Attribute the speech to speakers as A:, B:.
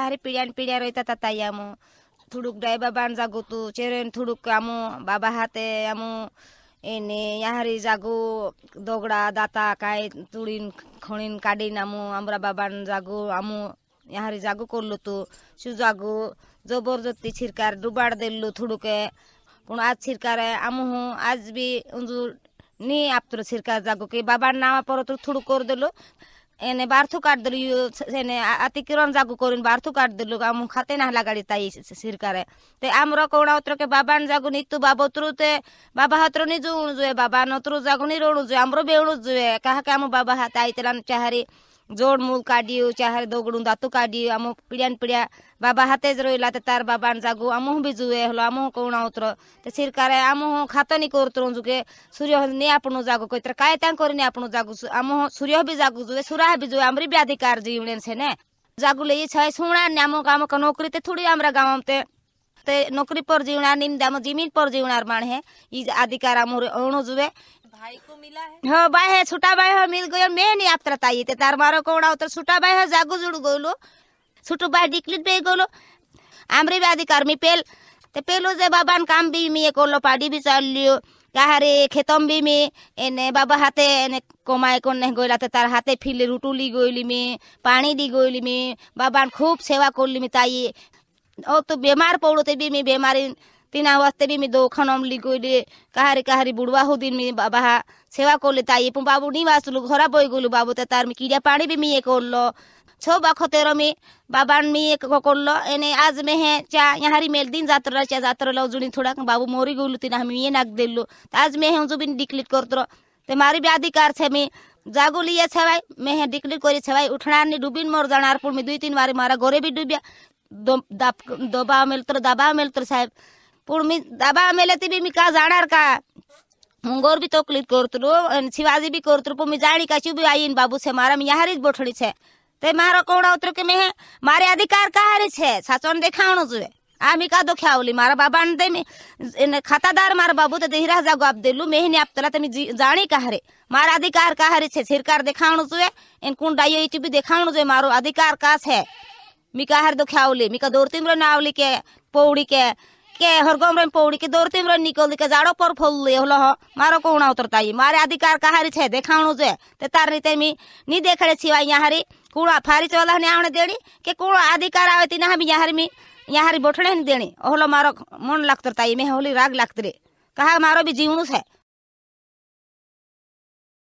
A: আরে পিড়িয়ান পিড়িয়া रोयता ता ताई आमो थुडूक डायबा बाण जागो तू चेरेन थुडूक आमो बाबा हाते आमो এনে ইহারি জাগো দগড়া দাতা কায় তুড়িন খনিন কাডিন আমু আমরা বাবান জাগো আমু ইহারি জাগো করলো তো সু জাগো জবরজস্তি ছিরকার ডুবাড় দিল থুড়ুকে কোন আজ ছিরকারে আমু আজ বি উঞ্জু নি আপ্তর ছিরকার জাগো কি বাবার নামা পর তো থুড়ু করে দিল এনে বার্থু কাট দিল এনে আতিকিরণ জাগু করিন বার্থু কাট দিল আম খাতে না লাগাড়ি তাই সিরকারে তে আমর কোণা উত্রকে বাবান জাগু নিতু বাবত্রু তে বাবা হাতর নি জুয়ে বাবা নত্রু জাগু নি রোণু জুয়ে আমর বেউণু জুয়ে কাহাকে আম বাবা হাত আইতেলান চাহারি जोड मूल काढ्यो चाहे दोगडून दातू काढ्यो आमो पिढ्यान पिढ्या बाबा हातेच रोयला ते तार बाबान जागू आमो भी जुए हलो आमो कोणा उतर ते सरकारे आमो खातनी करतो जुके सूर्य ने आपण जागू कोयतर काय त्या करीने आपण जागू आमो सूर्य भी जागू जुए सुरा भी जुए आमरी भी अधिकार जीवने से ने जागुले ये छय सुणा ने आमो काम का नौकरी ते थोड़ी हमरा गाम ते ते नौकरी पर जीवना निंदा आमो जमीन पर जीवनार मान है ई अधिकार आमो अणु जुए भाई को मिला है हाँ बाय छोटा मिल गया मैं नहीं आप तरता ये तार मारो कोड़ा उतर छोटा भाई है जागु जुड़ गोलो छोटो भाई डिक्लिट बे गोलो आमरे भी अधिकार में पेल ते पेलो जे बाबा काम भी मी कोलो पाड़ी भी चल लियो काहरे खेतम भी में एने बाबा हाथे एने कमाए को नहीं गोला ते तार हाथे फिर रूटू ली गोली पानी दी गोली बाबा खूब सेवा कोली में ताई तो बीमार पड़ो ते भी बीमारी तीना वास्ते भी मैं दो खनम लिगोले कहारी कहारी बुढ़वा हो दिन में बाबा सेवा को लेता ये बाबू नहीं वासलु घरा बोई गोलू बाबू ते तार में कीड़ा पानी भी मैं कर लो छो बाखो तेरो में बाबा में को कर लो एने आज में है चा यहाँ मेल दिन जात रहा चा जात रहा जुड़ी थोड़ा बाबू मोरी गोलू तीना हम ये नाक दे लो तो आज में है जो भी डिक्लिट करते रहो ते मारी भी अधिकार छे में जागो लिया छवाई मैं है डिक्लिट करी छवाई उठना नहीं डूबीन मोर जानारपुर में दुई तीन बारे मारा गोरे भी डूबिया दबाव मिलतर दबाव मिलतर साहब पुण दबा मेले ती भी मिका जानार का मुंगोर बी तकलीफ करतलो आणि शिवाजी बी करतलो पण जानी का काशी आई इन बाबू से मारा मी याहारीच बोठडी छे ते मारो कोणा उतर के मे मारे अधिकार काहारी छे साचन देखावणो जुए आ आम्ही का दोख्यावली मारा बाबा ने मी खातादार मारा बाबू तर हिरा जागो आप दिलू नहीं आप तला तर मी जाणी का हरे मारा अधिकार का हरे छे सरकार देखावणो जुए इन कुंड डायो इची बी देखावणो जुए मारो अधिकार का छे मी का हर दोख्यावली मी का दोरतीम रो नावली के पौड़ी के के हरगम रही पौड़ी के दौड़ते में निकल के जाड़ो पर फोल ले होलो हो मारो कोणा उतरता ही मारे अधिकार का हरी छे देखाणो जे ते तार नी तेमी नी देखड़े छिवा यहाँ हरी कूड़ा फारिच वाला ने आवने देनी के कूड़ा अधिकार आवे ती ना भी यहाँ हरी मी यहाँ हरी बोठड़े नहीं देनी होलो मारो मन लागतरता ही मैं होली राग लागतरे कहा मारो भी जीवनुस है